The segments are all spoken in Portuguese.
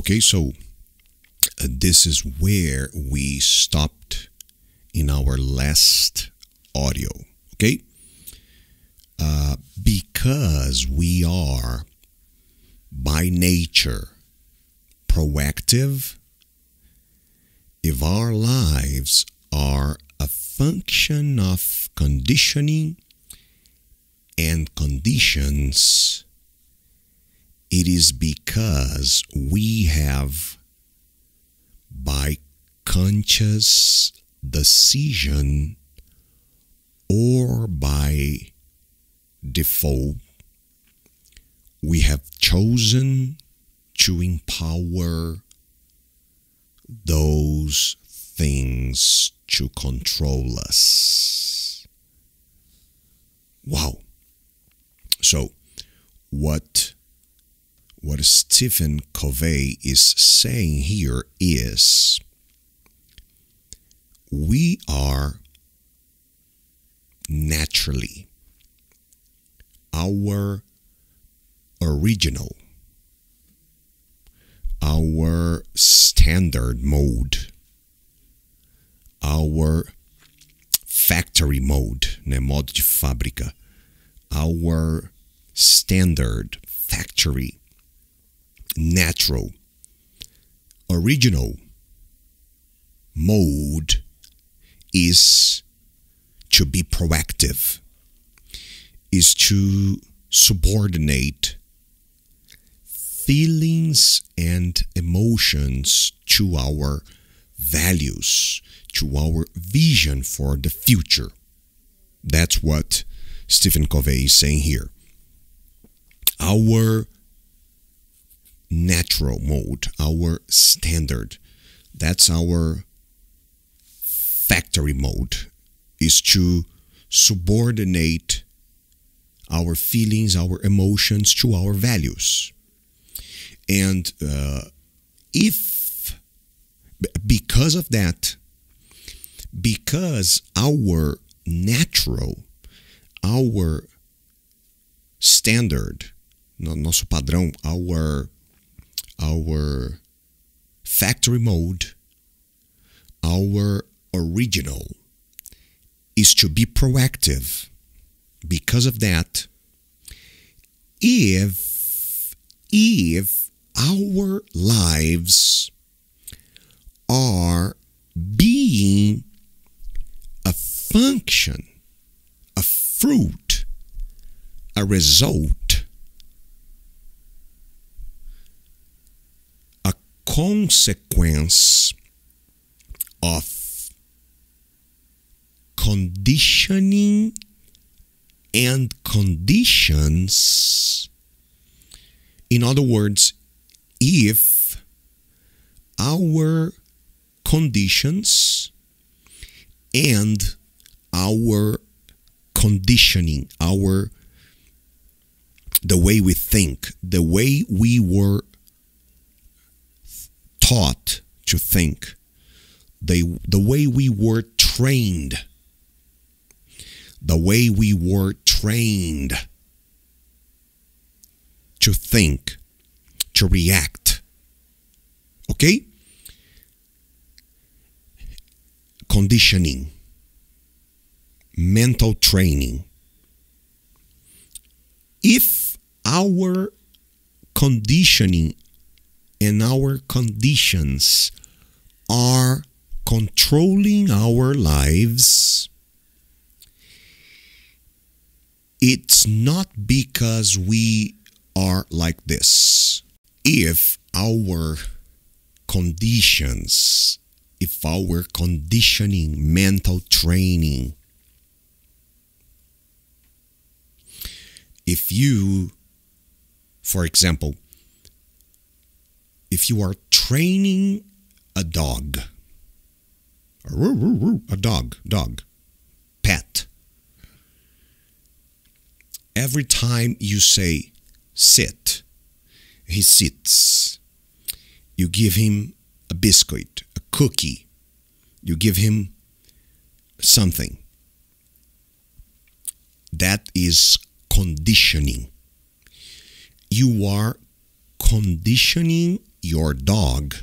Okay, so uh, this is where we stopped in our last audio. Okay, uh, because we are by nature proactive. If our lives are a function of conditioning and conditions it is because we have, by conscious decision or by default, we have chosen to empower those things to control us. Wow. So, what what Stephen Covey is saying here is we are naturally our original, our standard mode, our factory mode, né, modo de fábrica, our standard factory natural, original mode is to be proactive, is to subordinate feelings and emotions to our values, to our vision for the future. That's what Stephen Covey is saying here. Our natural mode, our standard. That's our factory mode, is to subordinate our feelings, our emotions to our values. And uh, if, because of that, because our natural, our standard, nosso padrão, our our factory mode, our original, is to be proactive. Because of that, if, if our lives are being a function, a fruit, a result consequence of conditioning and conditions. In other words, if our conditions and our conditioning, our the way we think, the way we were taught to think, they, the way we were trained, the way we were trained to think, to react. Okay? Conditioning, mental training. If our conditioning and our conditions are controlling our lives, it's not because we are like this. If our conditions, if our conditioning, mental training, if you, for example, if you are training a dog, a dog, dog, pet, every time you say sit, he sits. You give him a biscuit, a cookie, you give him something. That is conditioning. You are conditioning your dog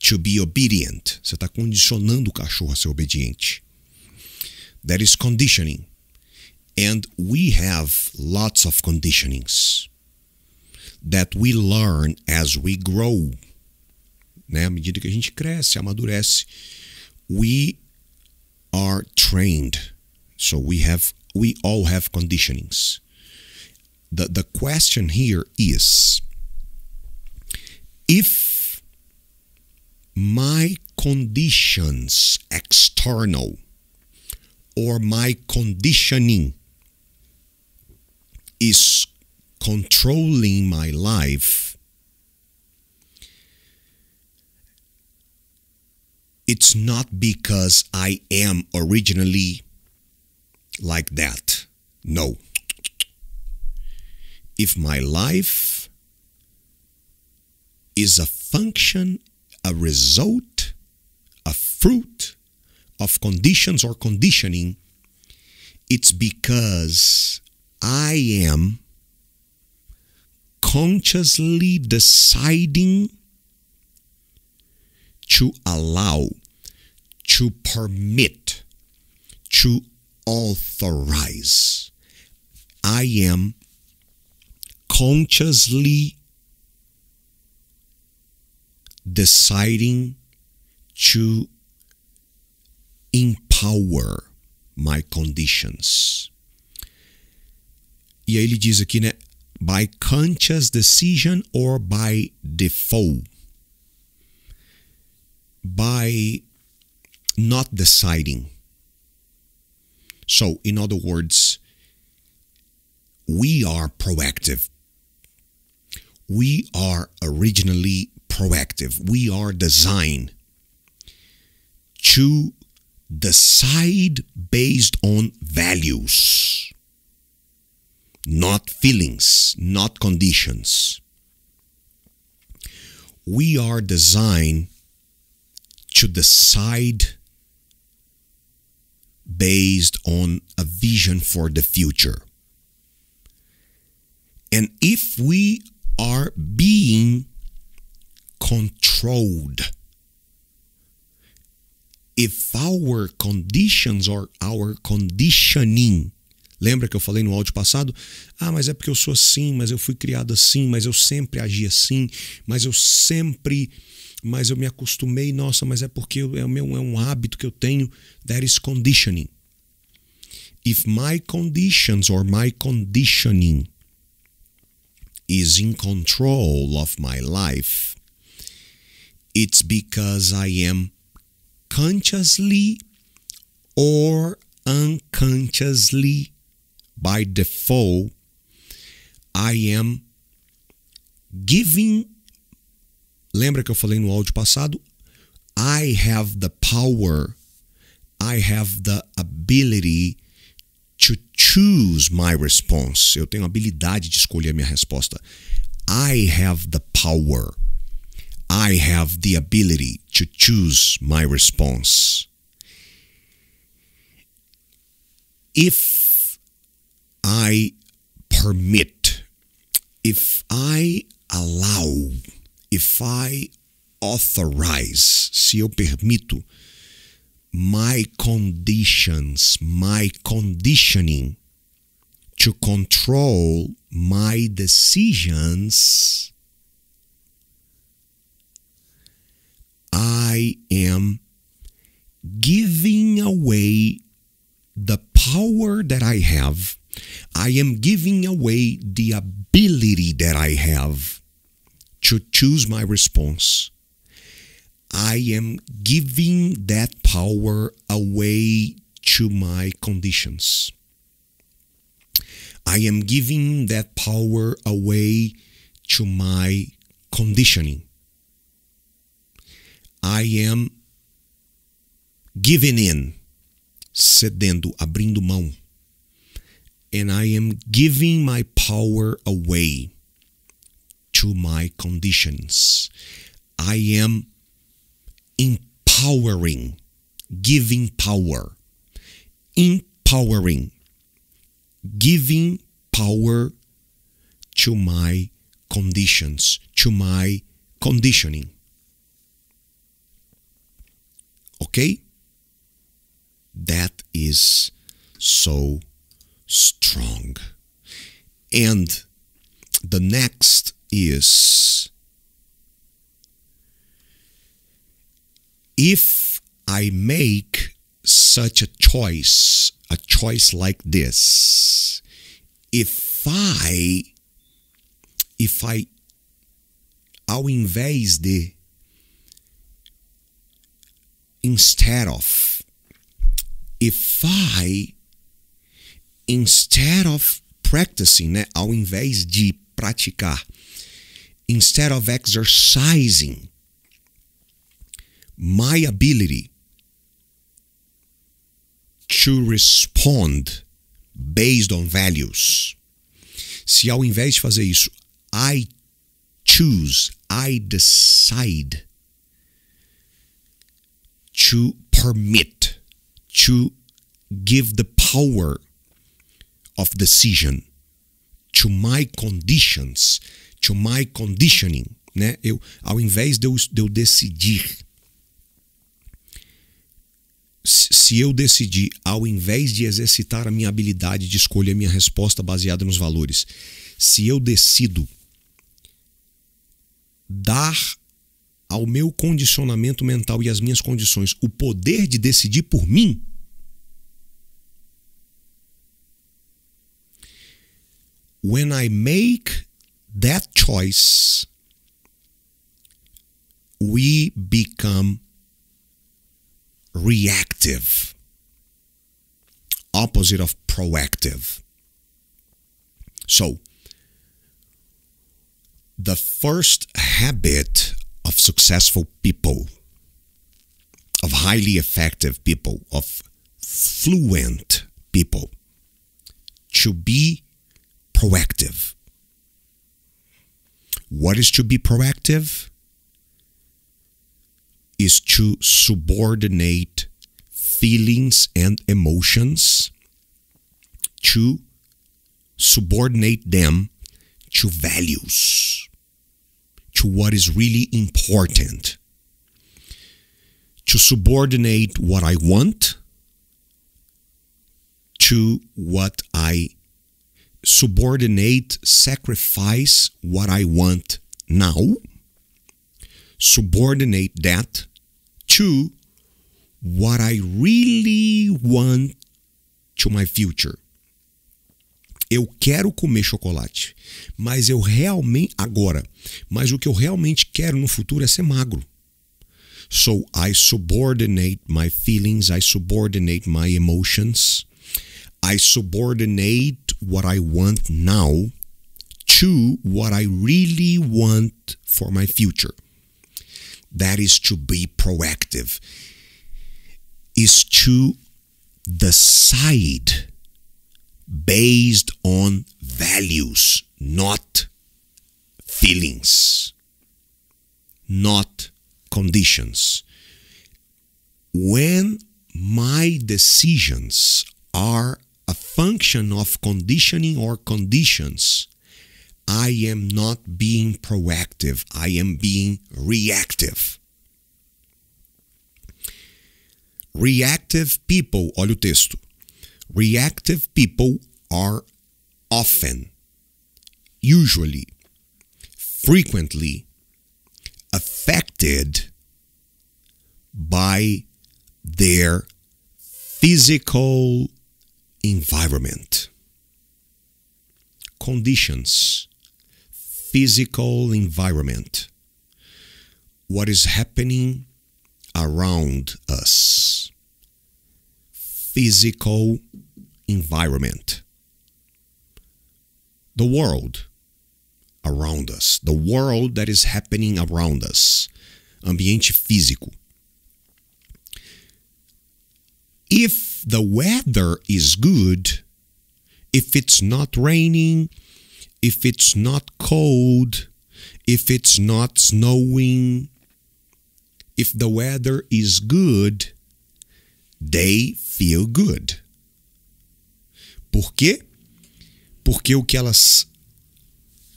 to be obedient. Você está condicionando o cachorro a ser obediente. That is conditioning. And we have lots of conditionings that we learn as we grow. Né? À medida que a gente cresce, amadurece, we are trained. So we have we all have conditionings. The the question here is if my conditions external or my conditioning is controlling my life, it's not because I am originally like that. No. If my life is a function, a result, a fruit of conditions or conditioning, it's because I am consciously deciding to allow, to permit, to authorize. I am consciously deciding to empower my conditions. E aí ele diz aqui, né? By conscious decision or by default. By not deciding. So, in other words, we are proactive. We are originally proactive. We are designed to decide based on values, not feelings, not conditions. We are designed to decide based on a vision for the future. And if we are being controlled. If our conditions or our conditioning. Lembra que eu falei no áudio passado? Ah, mas é porque eu sou assim, mas eu fui criado assim, mas eu sempre agi assim, mas eu sempre. Mas eu me acostumei, nossa, mas é porque é, meu, é um hábito que eu tenho. That is conditioning. If my conditions or my conditioning is in control of my life, It's because I am consciously or unconsciously by default I am giving Lembra que eu falei no áudio passado? I have the power. I have the ability to choose my response. Eu tenho a habilidade de escolher a minha resposta. I have the power. I have the ability to choose my response. If I permit, if I allow, if I authorize, se eu permito, my conditions, my conditioning to control my decisions, I am giving away the power that I have. I am giving away the ability that I have to choose my response. I am giving that power away to my conditions. I am giving that power away to my conditioning. I am giving in, cedendo, abrindo mão. And I am giving my power away to my conditions. I am empowering, giving power, empowering, giving power to my conditions, to my conditioning. Okay? That is so strong. And the next is if I make such a choice, a choice like this, if I, if I, ao invés de instead of. If I, instead of practicing, né? ao invés de praticar, instead of exercising my ability to respond based on values. Se ao invés de fazer isso, I choose, I decide to permit, to give the power of decision to my conditions, to my conditioning. Né? Eu, ao invés de eu, de eu decidir, se eu decidir, ao invés de exercitar a minha habilidade de escolher a minha resposta baseada nos valores, se eu decido dar ao meu condicionamento mental e às minhas condições o poder de decidir por mim, when I make that choice, we become reactive, opposite of proactive. So, the first habit of successful people, of highly effective people, of fluent people to be proactive. What is to be proactive? Is to subordinate feelings and emotions to subordinate them to values to what is really important, to subordinate what I want to what I subordinate, sacrifice what I want now, subordinate that to what I really want to my future. Eu quero comer chocolate, mas eu realmente agora, mas o que eu realmente quero no futuro é ser magro. So I subordinate my feelings, I subordinate my emotions, I subordinate what I want now to what I really want for my future. That is to be proactive, is to decide based on values, not feelings, not conditions. When my decisions are a function of conditioning or conditions, I am not being proactive, I am being reactive. Reactive people, olha o texto. Reactive people are often, usually, frequently affected by their physical environment, conditions, physical environment, what is happening around us physical environment. The world around us, the world that is happening around us, ambiente físico. If the weather is good, if it's not raining, if it's not cold, if it's not snowing, if the weather is good, They feel good. Por quê? Porque o que elas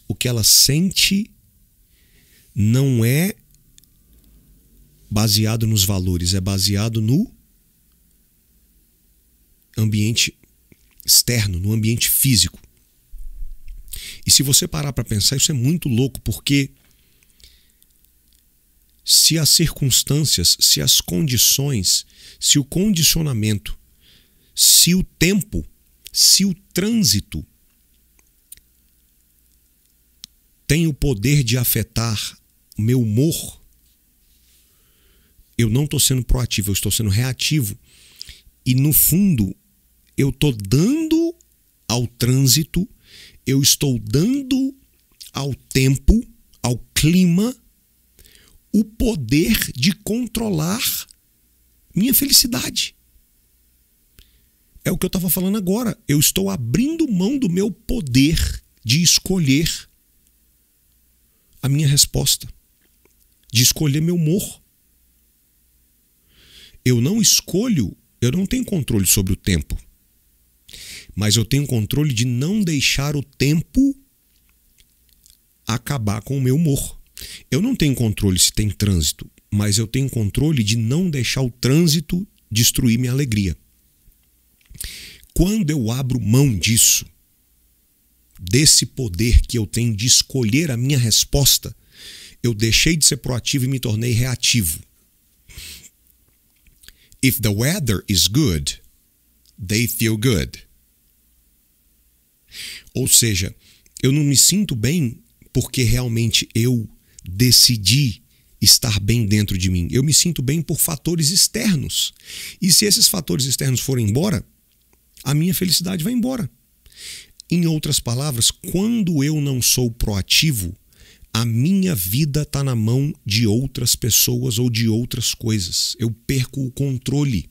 o que ela sente não é baseado nos valores, é baseado no ambiente externo, no ambiente físico. E se você parar para pensar, isso é muito louco, porque se as circunstâncias, se as condições, se o condicionamento, se o tempo, se o trânsito tem o poder de afetar meu humor, eu não estou sendo proativo, eu estou sendo reativo. E no fundo, eu estou dando ao trânsito, eu estou dando ao tempo, ao clima, o poder de controlar minha felicidade. É o que eu estava falando agora. Eu estou abrindo mão do meu poder de escolher a minha resposta, de escolher meu humor. Eu não escolho, eu não tenho controle sobre o tempo, mas eu tenho controle de não deixar o tempo acabar com o meu humor. Eu não tenho controle se tem trânsito, mas eu tenho controle de não deixar o trânsito destruir minha alegria. Quando eu abro mão disso, desse poder que eu tenho de escolher a minha resposta, eu deixei de ser proativo e me tornei reativo. If the weather is good, they feel good. Ou seja, eu não me sinto bem porque realmente eu decidi estar bem dentro de mim. Eu me sinto bem por fatores externos. E se esses fatores externos forem embora, a minha felicidade vai embora. Em outras palavras, quando eu não sou proativo, a minha vida está na mão de outras pessoas ou de outras coisas. Eu perco o controle.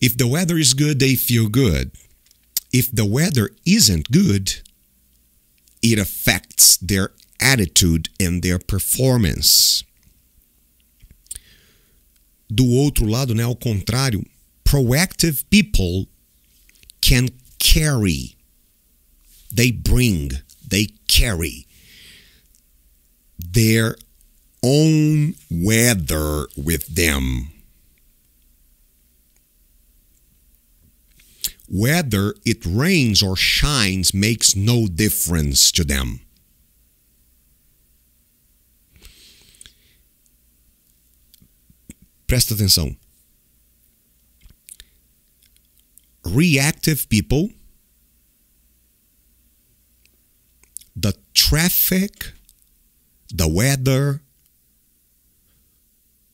If the weather is good, they feel good. If the weather isn't good, it affects their attitude and their performance. Do outro lado, né, ao contrário, proactive people can carry. They bring, they carry their own weather with them. Whether it rains or shines makes no difference to them. Presta atenção. Reactive people, the traffic, the weather,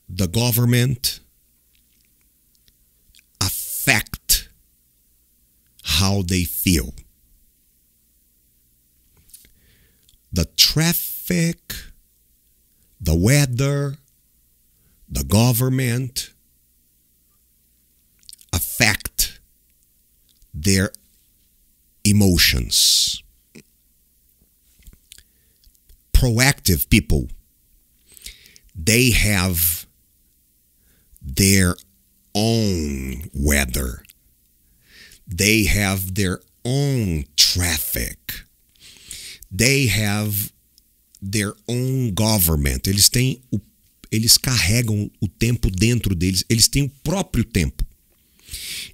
the government affect how they feel. The traffic, the weather, the government affect their emotions. Proactive people, they have their own weather They have their own traffic. They have their own government. Eles têm o, eles carregam o tempo dentro deles. Eles têm o próprio tempo.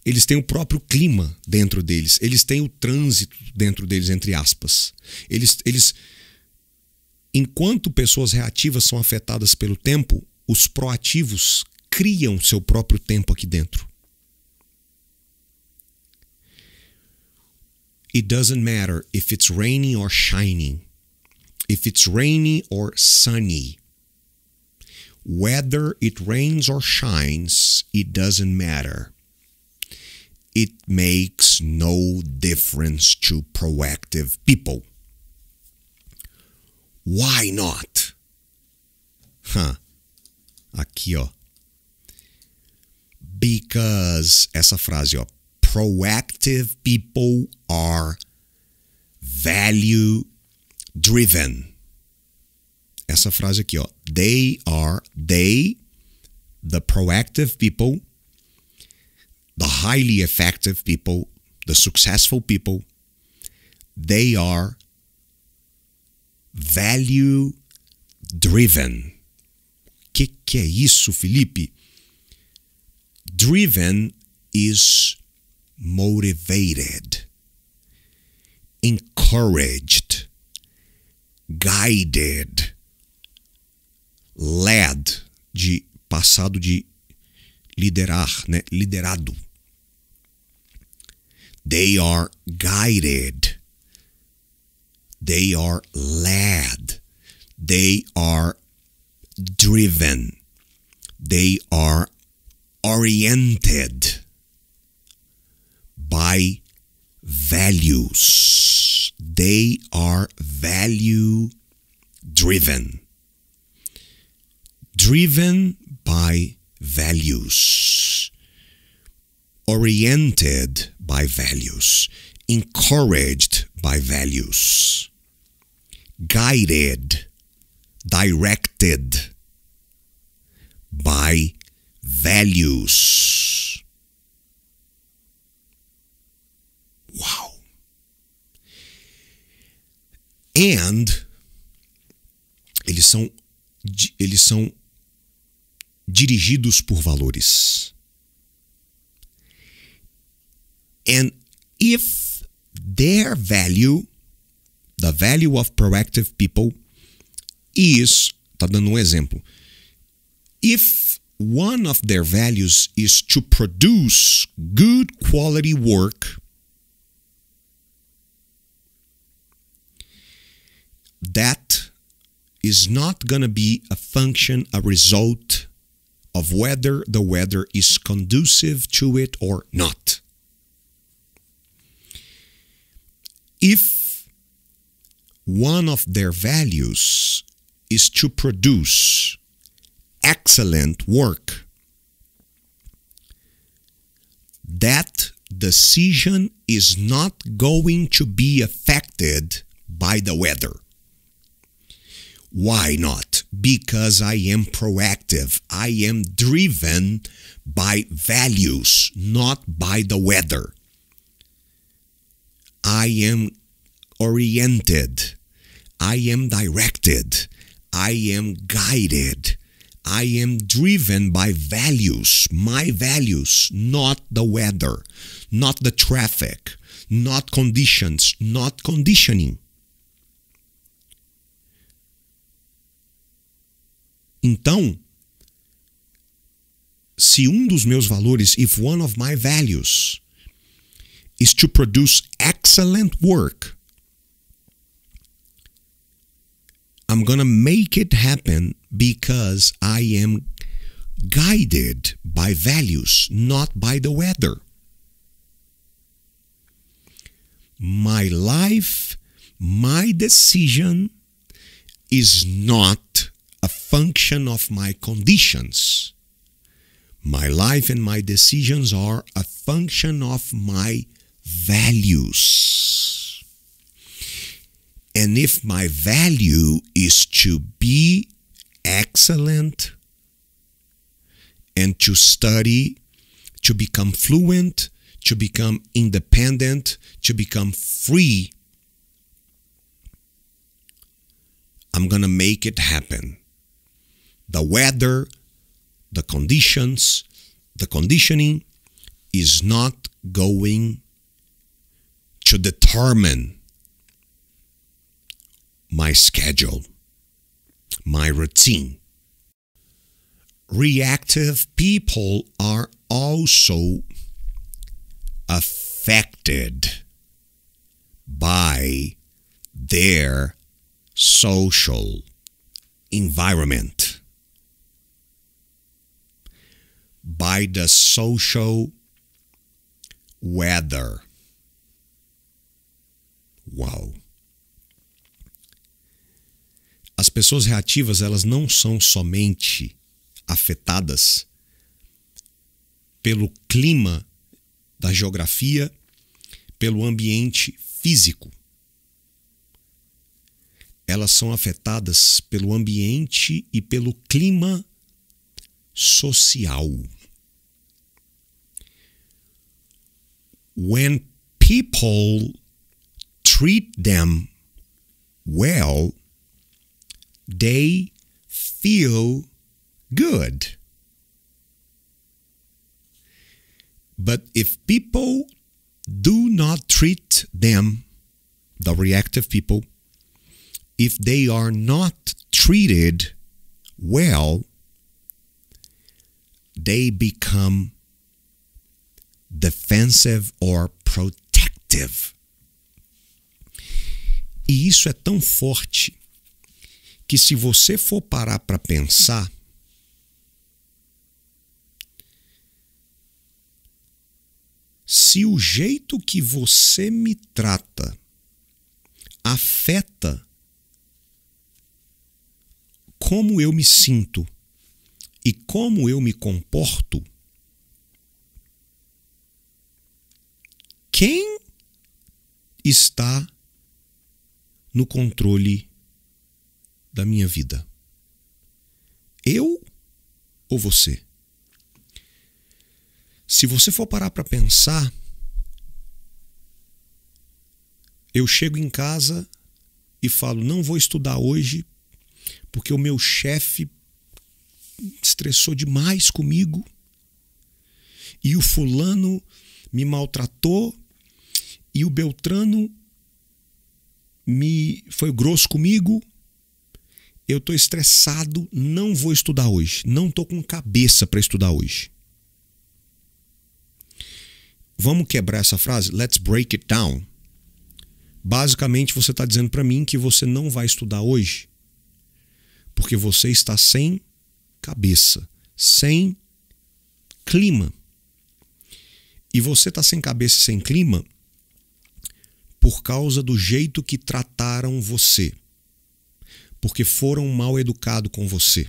Eles têm o próprio clima dentro deles. Eles têm o trânsito dentro deles entre aspas. Eles eles enquanto pessoas reativas são afetadas pelo tempo, os proativos criam seu próprio tempo aqui dentro. It doesn't matter if it's rainy or shining, if it's rainy or sunny. Whether it rains or shines, it doesn't matter. It makes no difference to proactive people. Why not? Huh. Aqui, ó. Because, essa frase, ó proactive people are value driven. Essa frase aqui, ó. They are, they, the proactive people, the highly effective people, the successful people, they are value driven. Que que é isso, Felipe? Driven is motivated, encouraged, guided, led, de passado de liderar, né? liderado. They are guided. They are led. They are driven. They are oriented by values. They are value driven. Driven by values. Oriented by values. Encouraged by values. Guided, directed by values. Wow. And eles são eles são dirigidos por valores. And if their value, the value of proactive people is, tá dando um exemplo. If one of their values is to produce good quality work, that is not going to be a function, a result of whether the weather is conducive to it or not. If one of their values is to produce excellent work, that decision is not going to be affected by the weather. Why not? Because I am proactive. I am driven by values, not by the weather. I am oriented. I am directed. I am guided. I am driven by values, my values, not the weather, not the traffic, not conditions, not conditioning. Então, se um dos meus valores, if one of my values is to produce excellent work, I'm going to make it happen because I am guided by values, not by the weather. My life, my decision is not a function of my conditions. My life and my decisions are a function of my values. And if my value is to be excellent and to study, to become fluent, to become independent, to become free, I'm going to make it happen the weather, the conditions, the conditioning is not going to determine my schedule, my routine. Reactive people are also affected by their social environment. by the social weather. Uau! As pessoas reativas, elas não são somente afetadas pelo clima da geografia, pelo ambiente físico. Elas são afetadas pelo ambiente e pelo clima social. when people treat them well, they feel good. But if people do not treat them, the reactive people, if they are not treated well, they become defensive or protective. E isso é tão forte que se você for parar para pensar, se o jeito que você me trata afeta como eu me sinto e como eu me comporto, está no controle da minha vida? Eu ou você? Se você for parar para pensar, eu chego em casa e falo: não vou estudar hoje porque o meu chefe estressou demais comigo e o fulano me maltratou e o Beltrano me foi grosso comigo. Eu estou estressado, não vou estudar hoje, não estou com cabeça para estudar hoje. Vamos quebrar essa frase? Let's break it down. Basicamente, você está dizendo para mim que você não vai estudar hoje porque você está sem cabeça, sem clima. E você está sem cabeça e sem clima por causa do jeito que trataram você, porque foram mal educados com você.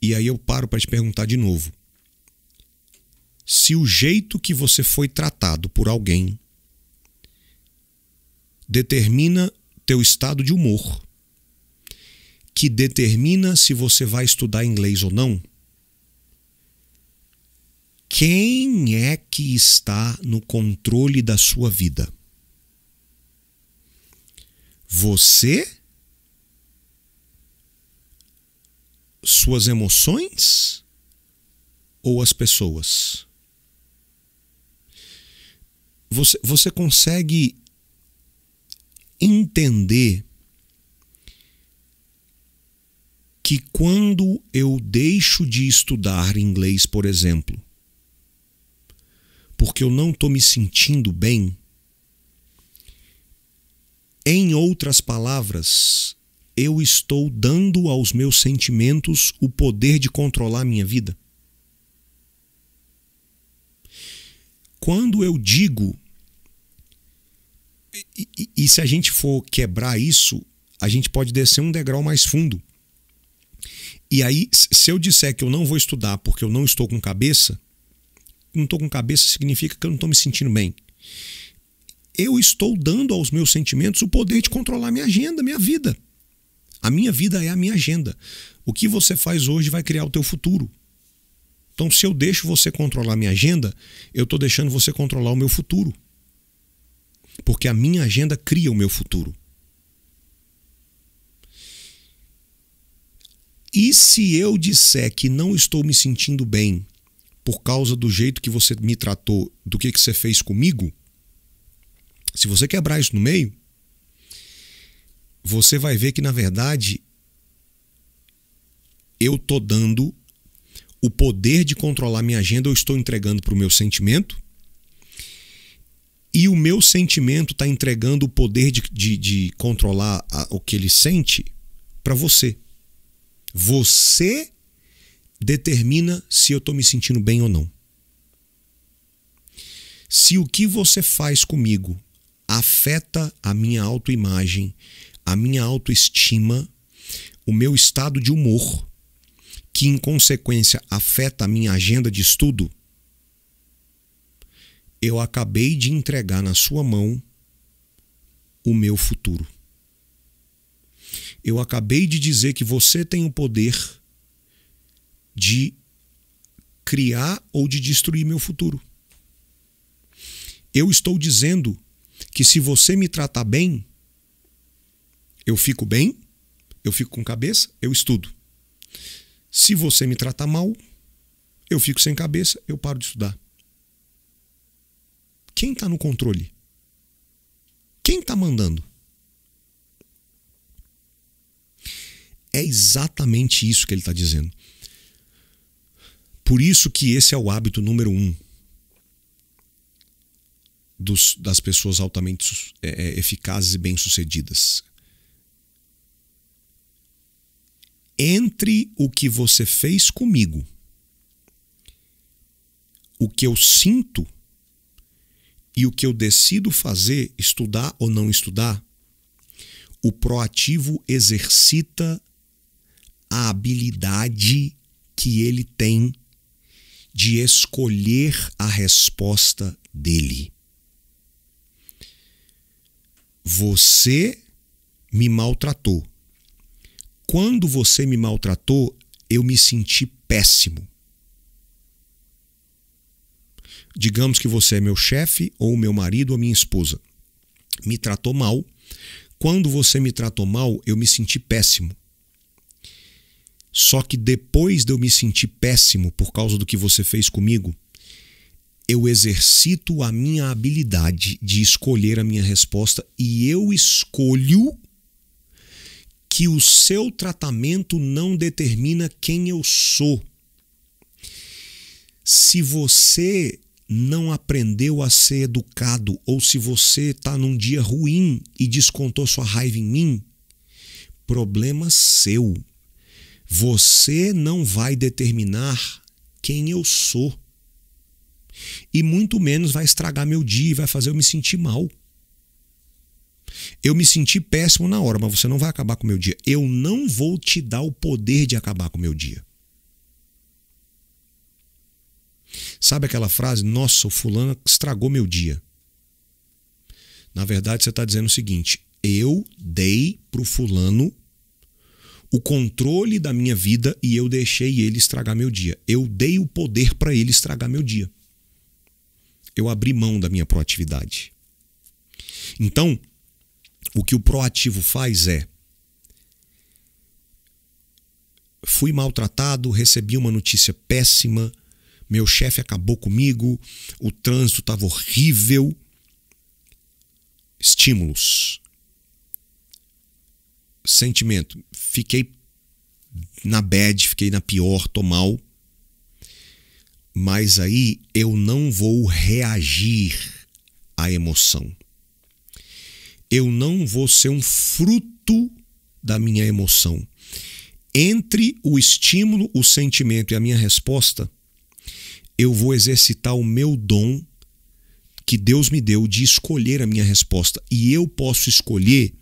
E aí eu paro para te perguntar de novo. Se o jeito que você foi tratado por alguém determina teu estado de humor, que determina se você vai estudar inglês ou não, quem é que está no controle da sua vida? Você? Suas emoções? Ou as pessoas? Você, você consegue entender que quando eu deixo de estudar inglês, por exemplo, porque eu não estou me sentindo bem. Em outras palavras, eu estou dando aos meus sentimentos o poder de controlar minha vida. Quando eu digo, e, e, e se a gente for quebrar isso, a gente pode descer um degrau mais fundo. E aí, se eu disser que eu não vou estudar porque eu não estou com cabeça, não estou com cabeça significa que eu não estou me sentindo bem. Eu estou dando aos meus sentimentos o poder de controlar minha agenda, minha vida. A minha vida é a minha agenda. O que você faz hoje vai criar o teu futuro. Então, se eu deixo você controlar minha agenda, eu estou deixando você controlar o meu futuro. Porque a minha agenda cria o meu futuro. E se eu disser que não estou me sentindo bem por causa do jeito que você me tratou, do que, que você fez comigo, se você quebrar isso no meio, você vai ver que na verdade eu tô dando o poder de controlar minha agenda, eu estou entregando para o meu sentimento. E o meu sentimento está entregando o poder de, de, de controlar a, o que ele sente para você. Você determina se eu estou me sentindo bem ou não. Se o que você faz comigo afeta a minha autoimagem, a minha autoestima, o meu estado de humor, que em consequência afeta a minha agenda de estudo, eu acabei de entregar na sua mão o meu futuro. Eu acabei de dizer que você tem o poder de criar ou de destruir meu futuro. Eu estou dizendo que se você me tratar bem, eu fico bem, eu fico com cabeça, eu estudo. Se você me tratar mal, eu fico sem cabeça, eu paro de estudar. Quem está no controle? Quem está mandando? É exatamente isso que ele está dizendo. Por isso que esse é o hábito número um dos, das pessoas altamente é, é, eficazes e bem-sucedidas. Entre o que você fez comigo, o que eu sinto e o que eu decido fazer, estudar ou não estudar, o proativo exercita a habilidade que ele tem de escolher a resposta dele. Você me maltratou. Quando você me maltratou, eu me senti péssimo. Digamos que você é meu chefe, ou meu marido, ou minha esposa. Me tratou mal. Quando você me tratou mal, eu me senti péssimo. Só que depois de eu me sentir péssimo por causa do que você fez comigo, eu exercito a minha habilidade de escolher a minha resposta e eu escolho que o seu tratamento não determina quem eu sou. Se você não aprendeu a ser educado ou se você está num dia ruim e descontou sua raiva em mim, problema seu. Você não vai determinar quem eu sou. E muito menos vai estragar meu dia e vai fazer eu me sentir mal. Eu me senti péssimo na hora, mas você não vai acabar com o meu dia. Eu não vou te dar o poder de acabar com o meu dia. Sabe aquela frase, nossa, o fulano estragou meu dia? Na verdade, você está dizendo o seguinte: eu dei para o fulano o controle da minha vida e eu deixei ele estragar meu dia. Eu dei o poder para ele estragar meu dia. Eu abri mão da minha proatividade. Então, o que o proativo faz é: fui maltratado, recebi uma notícia péssima, meu chefe acabou comigo, o trânsito estava horrível. Estímulos, sentimento fiquei na bad, fiquei na pior, tô mal. Mas aí eu não vou reagir à emoção. Eu não vou ser um fruto da minha emoção. Entre o estímulo, o sentimento e a minha resposta, eu vou exercitar o meu dom que Deus me deu de escolher a minha resposta. E eu posso escolher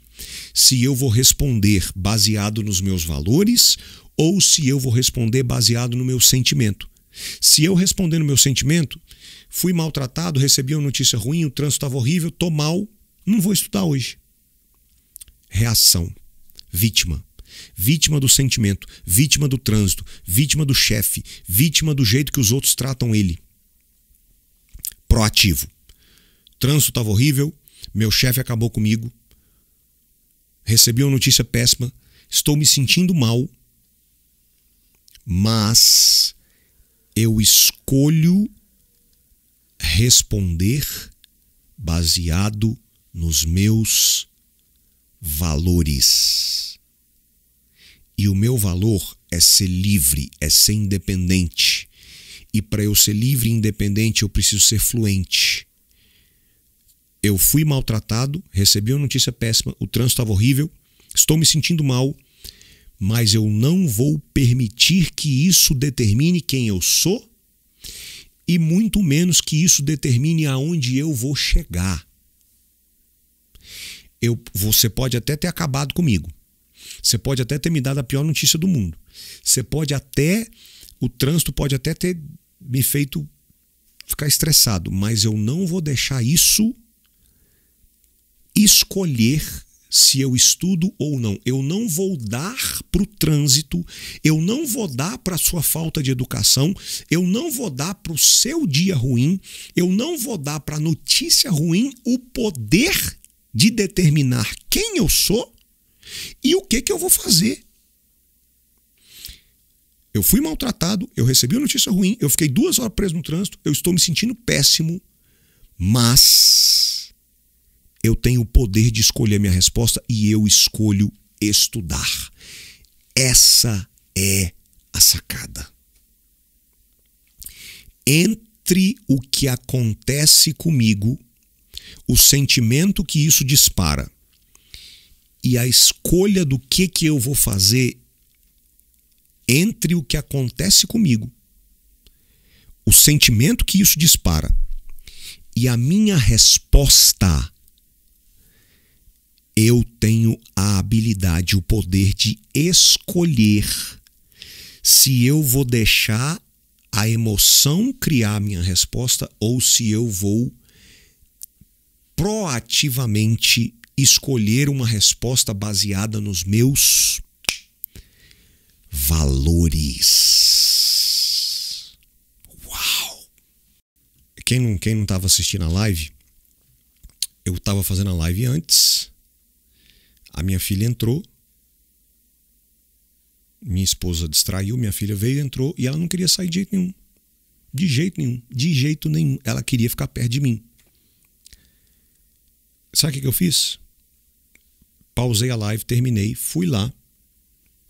se eu vou responder baseado nos meus valores ou se eu vou responder baseado no meu sentimento. Se eu responder no meu sentimento, fui maltratado, recebi uma notícia ruim, o trânsito estava horrível, tô mal, não vou estudar hoje. Reação. Vítima. Vítima do sentimento, vítima do trânsito, vítima do chefe, vítima do jeito que os outros tratam ele. Proativo. Trânsito estava horrível, meu chefe acabou comigo, recebi uma notícia péssima, estou me sentindo mal, mas eu escolho responder baseado nos meus valores. E o meu valor é ser livre, é ser independente. E para eu ser livre e independente, eu preciso ser fluente. Eu fui maltratado, recebi uma notícia péssima, o trânsito estava horrível, estou me sentindo mal, mas eu não vou permitir que isso determine quem eu sou e muito menos que isso determine aonde eu vou chegar. Eu, você pode até ter acabado comigo. Você pode até ter me dado a pior notícia do mundo. Você pode até. O trânsito pode até ter me feito ficar estressado, mas eu não vou deixar isso escolher se eu estudo ou não. Eu não vou dar para o trânsito, eu não vou dar para a sua falta de educação, eu não vou dar para o seu dia ruim, eu não vou dar para a notícia ruim o poder de determinar quem eu sou e o que, que eu vou fazer. Eu fui maltratado, eu recebi uma notícia ruim, eu fiquei duas horas preso no trânsito, eu estou me sentindo péssimo, mas eu tenho o poder de escolher minha resposta e eu escolho estudar. Essa é a sacada. Entre o que acontece comigo, o sentimento que isso dispara e a escolha do que, que eu vou fazer, entre o que acontece comigo, o sentimento que isso dispara e a minha resposta eu tenho a habilidade, o poder de escolher se eu vou deixar a emoção criar a minha resposta ou se eu vou proativamente escolher uma resposta baseada nos meus valores. Uau! Quem não quem não estava assistindo a live, eu estava fazendo a live antes a minha filha entrou, minha esposa distraiu, minha filha veio, entrou e ela não queria sair de jeito nenhum. De jeito nenhum, de jeito nenhum. Ela queria ficar perto de mim. Sabe o que eu fiz? Pausei a live, terminei, fui lá,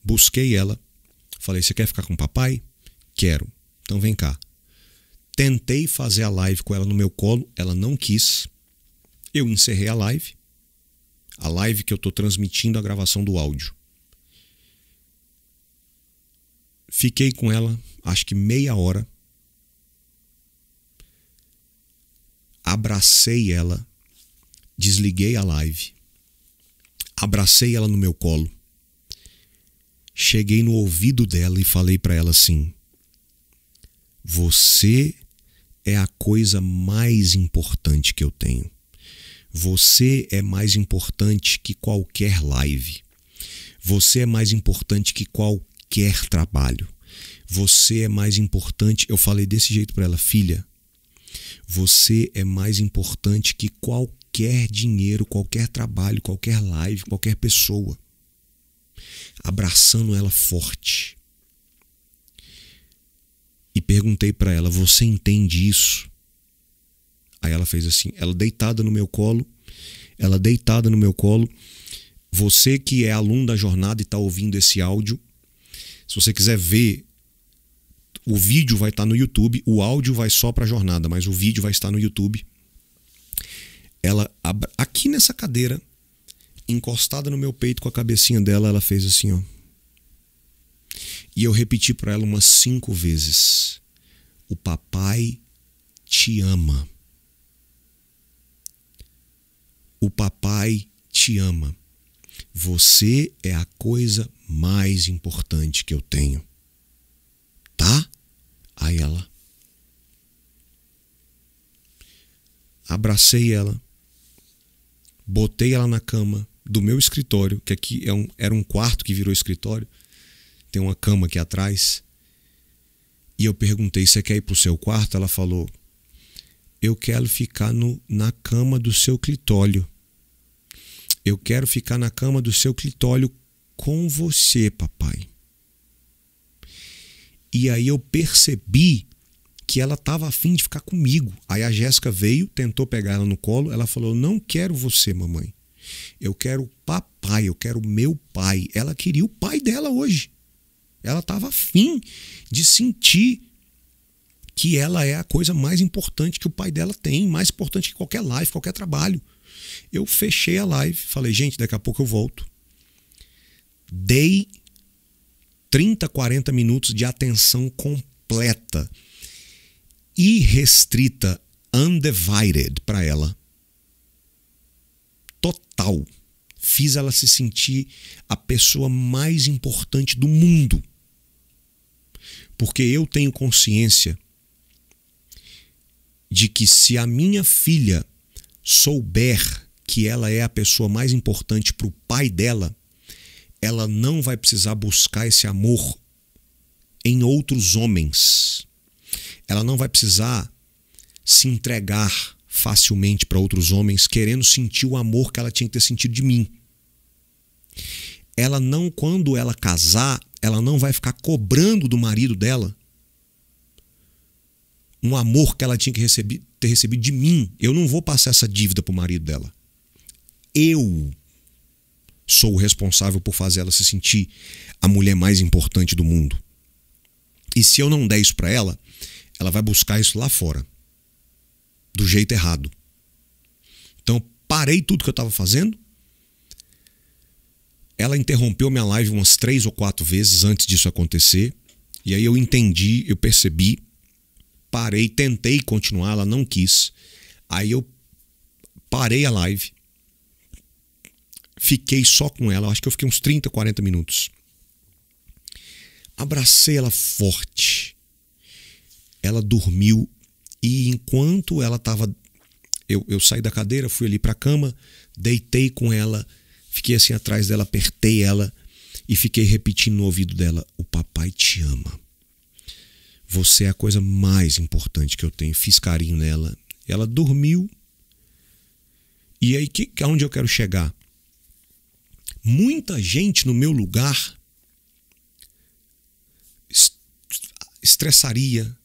busquei ela, falei: Você quer ficar com o papai? Quero. Então vem cá. Tentei fazer a live com ela no meu colo, ela não quis. Eu encerrei a live, a live que eu estou transmitindo a gravação do áudio. Fiquei com ela, acho que meia hora. Abracei ela, desliguei a live, abracei ela no meu colo, cheguei no ouvido dela e falei para ela assim: Você é a coisa mais importante que eu tenho. Você é mais importante que qualquer live. Você é mais importante que qualquer trabalho. Você é mais importante. Eu falei desse jeito para ela, filha. Você é mais importante que qualquer dinheiro, qualquer trabalho, qualquer live, qualquer pessoa. Abraçando ela forte. E perguntei para ela: Você entende isso? Aí ela fez assim, ela deitada no meu colo, ela deitada no meu colo. Você que é aluno da jornada e está ouvindo esse áudio, se você quiser ver, o vídeo vai estar tá no YouTube, o áudio vai só para a jornada, mas o vídeo vai estar no YouTube. Ela, aqui nessa cadeira, encostada no meu peito com a cabecinha dela, ela fez assim, ó. E eu repeti para ela umas cinco vezes: O papai te ama. O papai te ama. Você é a coisa mais importante que eu tenho. Tá? A ela. Abracei ela. Botei ela na cama do meu escritório, que aqui é um, era um quarto que virou escritório. Tem uma cama aqui atrás. E eu perguntei: Você quer ir pro seu quarto? Ela falou: eu quero ficar no, na cama do seu clitório. Eu quero ficar na cama do seu clitório com você, papai. E aí eu percebi que ela estava afim de ficar comigo. Aí a Jéssica veio, tentou pegar ela no colo. Ela falou: Não quero você, mamãe. Eu quero papai, eu quero meu pai. Ela queria o pai dela hoje. Ela estava afim de sentir que ela é a coisa mais importante que o pai dela tem, mais importante que qualquer live, qualquer trabalho. Eu fechei a live, falei, gente, daqui a pouco eu volto. Dei 30, 40 minutos de atenção completa, irrestrita, undivided para ela. Total. Fiz ela se sentir a pessoa mais importante do mundo. Porque eu tenho consciência de que se a minha filha souber que ela é a pessoa mais importante para o pai dela, ela não vai precisar buscar esse amor em outros homens. Ela não vai precisar se entregar facilmente para outros homens, querendo sentir o amor que ela tinha que ter sentido de mim. Ela não, quando ela casar, ela não vai ficar cobrando do marido dela um amor que ela tinha que receber, ter recebido de mim. Eu não vou passar essa dívida para o marido dela. Eu sou o responsável por fazer ela se sentir a mulher mais importante do mundo. E se eu não der isso para ela, ela vai buscar isso lá fora, do jeito errado. Então, parei tudo que eu estava fazendo. Ela interrompeu minha live umas três ou quatro vezes antes disso acontecer. E aí eu entendi, eu percebi parei, tentei continuar, ela não quis. Aí eu parei a live, fiquei só com ela, acho que eu fiquei uns 30, 40 minutos. Abracei ela forte. Ela dormiu e enquanto ela estava. Eu, eu saí da cadeira, fui ali para a cama, deitei com ela, fiquei assim atrás dela, apertei ela e fiquei repetindo no ouvido dela: O papai te ama. Você é a coisa mais importante que eu tenho. Fiz carinho nela. Ela dormiu. E aí, que, aonde eu quero chegar? Muita gente no meu lugar estressaria,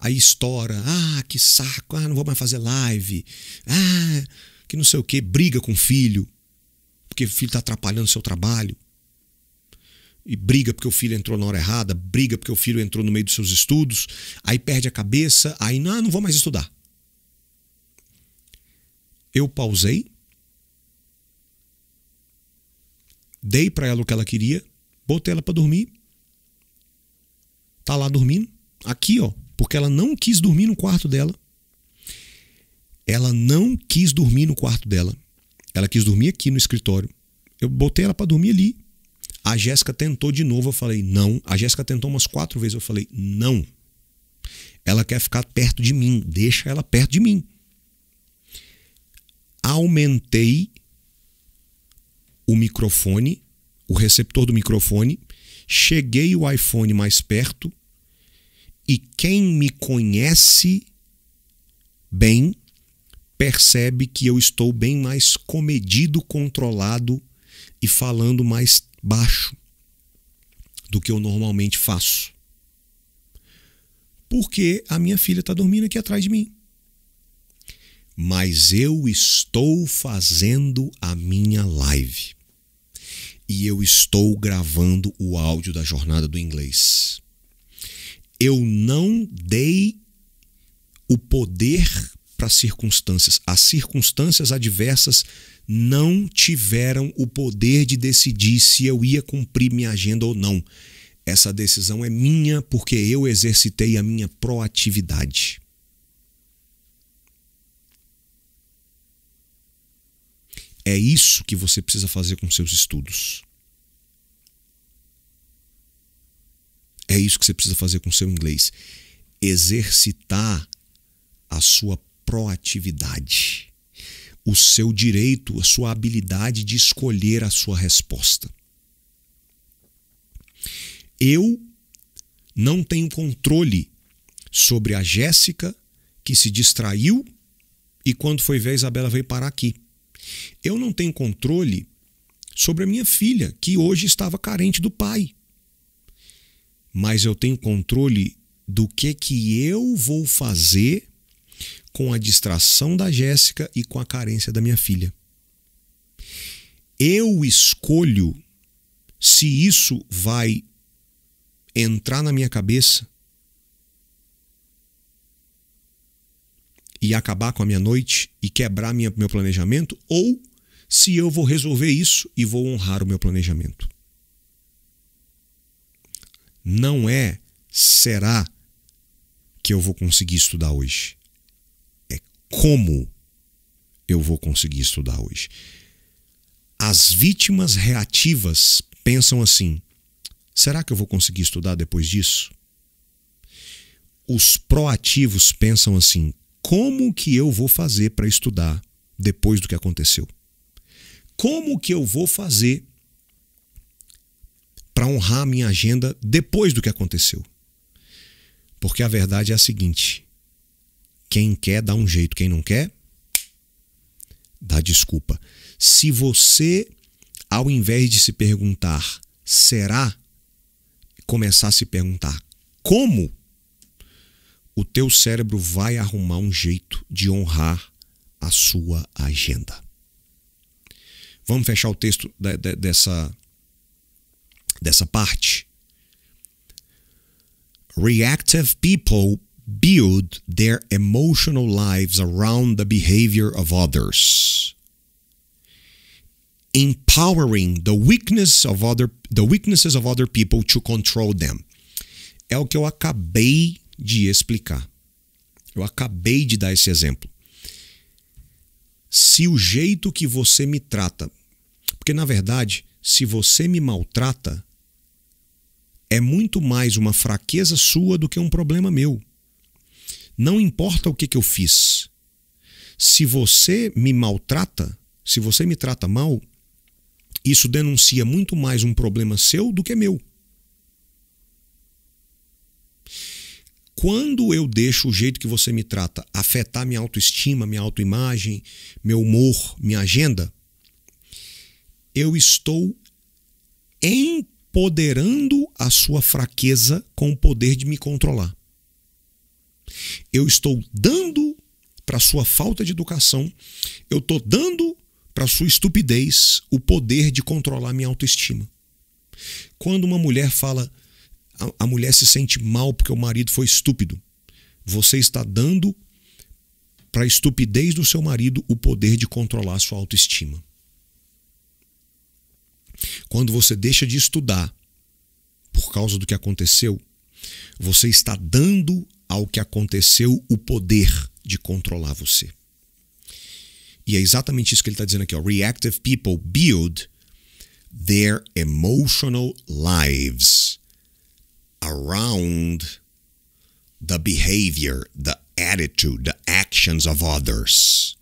aí estoura, ah, que saco, ah, não vou mais fazer live, ah, que não sei o que, briga com o filho, porque o filho está atrapalhando o seu trabalho e briga porque o filho entrou na hora errada, briga porque o filho entrou no meio dos seus estudos, aí perde a cabeça, aí não, não vou mais estudar. Eu pausei, dei para ela o que ela queria, botei ela para dormir, tá lá dormindo, aqui ó, porque ela não quis dormir no quarto dela. Ela não quis dormir no quarto dela. Ela quis dormir aqui no escritório. Eu botei ela para dormir ali, a Jéssica tentou de novo, eu falei não. A Jéssica tentou umas quatro vezes, eu falei não. Ela quer ficar perto de mim, deixa ela perto de mim. Aumentei o microfone, o receptor do microfone, cheguei o iPhone mais perto e quem me conhece bem percebe que eu estou bem mais comedido, controlado e falando mais baixo do que eu normalmente faço. Porque a minha filha está dormindo aqui atrás de mim. Mas eu estou fazendo a minha live. E eu estou gravando o áudio da jornada do inglês. Eu não dei o poder para circunstâncias. As circunstâncias adversas não tiveram o poder de decidir se eu ia cumprir minha agenda ou não. Essa decisão é minha porque eu exercitei a minha proatividade. É isso que você precisa fazer com seus estudos. É isso que você precisa fazer com seu inglês. Exercitar a sua proatividade, o seu direito, a sua habilidade de escolher a sua resposta. Eu não tenho controle sobre a Jéssica que se distraiu e quando foi ver a Isabela veio parar aqui. Eu não tenho controle sobre a minha filha que hoje estava carente do pai. Mas eu tenho controle do que que eu vou fazer com a distração da Jéssica e com a carência da minha filha. Eu escolho se isso vai entrar na minha cabeça e acabar com a minha noite e quebrar minha, meu planejamento, ou se eu vou resolver isso e vou honrar o meu planejamento. Não é será que eu vou conseguir estudar hoje como eu vou conseguir estudar hoje. As vítimas reativas pensam assim: será que eu vou conseguir estudar depois disso? Os proativos pensam assim: como que eu vou fazer para estudar depois do que aconteceu? Como que eu vou fazer para honrar minha agenda depois do que aconteceu? Porque a verdade é a seguinte: quem quer dá um jeito, quem não quer, dá desculpa. Se você, ao invés de se perguntar será, começar a se perguntar como, o teu cérebro vai arrumar um jeito de honrar a sua agenda. Vamos fechar o texto de, de, dessa, dessa parte. Reactive people build their emotional lives around the behavior of others empowering the weakness of other the weaknesses of other people to control them. É o que eu acabei de explicar. Eu acabei de dar esse exemplo. Se o jeito que você me trata, porque na verdade, se você me maltrata, é muito mais uma fraqueza sua do que um problema meu. Não importa o que, que eu fiz. Se você me maltrata, se você me trata mal, isso denuncia muito mais um problema seu do que meu. Quando eu deixo o jeito que você me trata afetar minha autoestima, minha autoimagem, meu humor, minha agenda, eu estou empoderando a sua fraqueza com o poder de me controlar. Eu estou dando para sua falta de educação, eu estou dando para sua estupidez o poder de controlar minha autoestima. Quando uma mulher fala, a, a mulher se sente mal porque o marido foi estúpido, você está dando para a estupidez do seu marido o poder de controlar sua autoestima. Quando você deixa de estudar por causa do que aconteceu, você está dando ao que aconteceu o poder de controlar você. E é exatamente isso que ele está dizendo aqui. Ó. Reactive people build their emotional lives around the behavior, the attitude, the actions of others.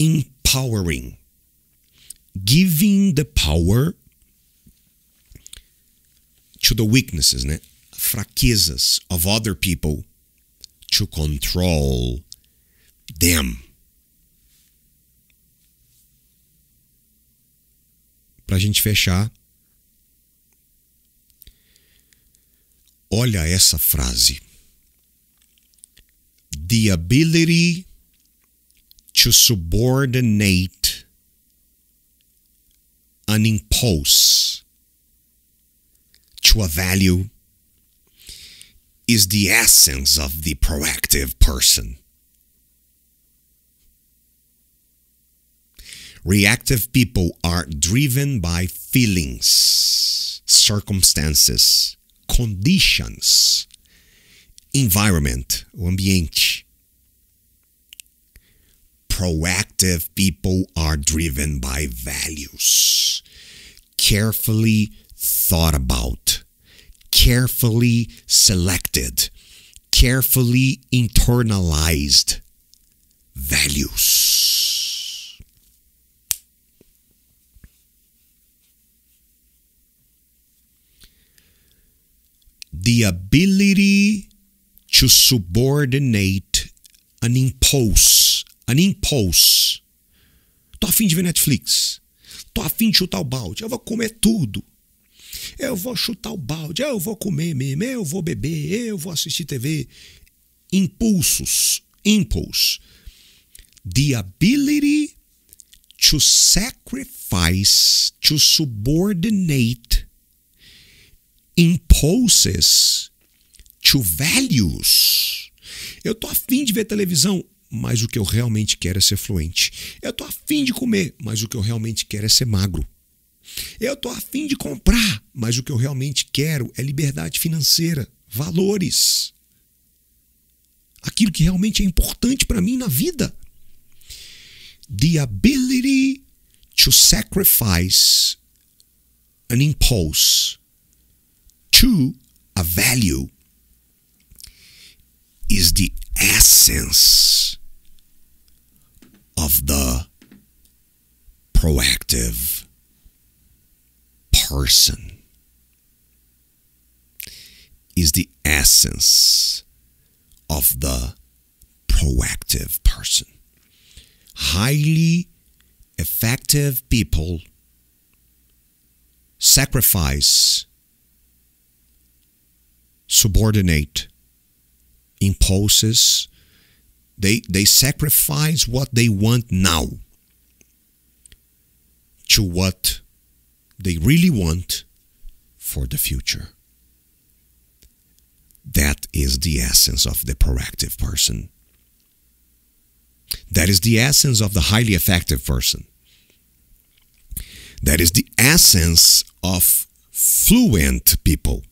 Empowering. Giving the power to the weaknesses, né? fraquezas of other people to control them. Para a gente fechar, olha essa frase: The ability to subordinate an impulse to a value is the essence of the proactive person. Reactive people are driven by feelings, circumstances, conditions, environment, ambiente. Proactive people are driven by values, carefully thought about carefully selected, carefully internalized values. The ability to subordinate an impulse, an impulse. Tô afim de ver Netflix. Tô afim de chutar o balde. Eu vou comer tudo. Eu vou chutar o balde, eu vou comer mesmo, eu vou beber, eu vou assistir TV. Impulsos, impulse. The ability to sacrifice, to subordinate impulses to values. Eu tô afim de ver televisão, mas o que eu realmente quero é ser fluente. Eu tô afim de comer, mas o que eu realmente quero é ser magro. Eu estou afim de comprar, mas o que eu realmente quero é liberdade financeira, valores. Aquilo que realmente é importante para mim na vida. The ability to sacrifice an impulse to a value is the essence of the proactive person is the essence of the proactive person. Highly effective people sacrifice, subordinate impulses. They, they sacrifice what they want now to what they really want for the future. That is the essence of the proactive person. That is the essence of the highly effective person. That is the essence of fluent people.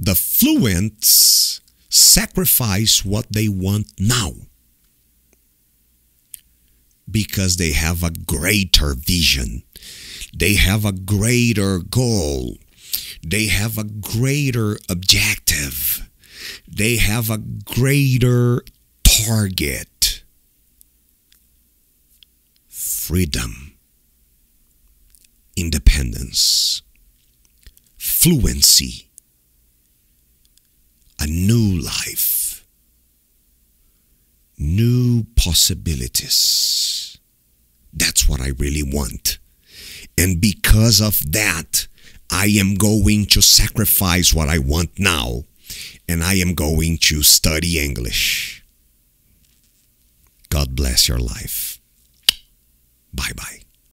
The fluents sacrifice what they want now because they have a greater vision. They have a greater goal. They have a greater objective. They have a greater target. Freedom, independence, fluency, a new life new possibilities. That's what I really want. And because of that, I am going to sacrifice what I want now and I am going to study English. God bless your life. Bye bye.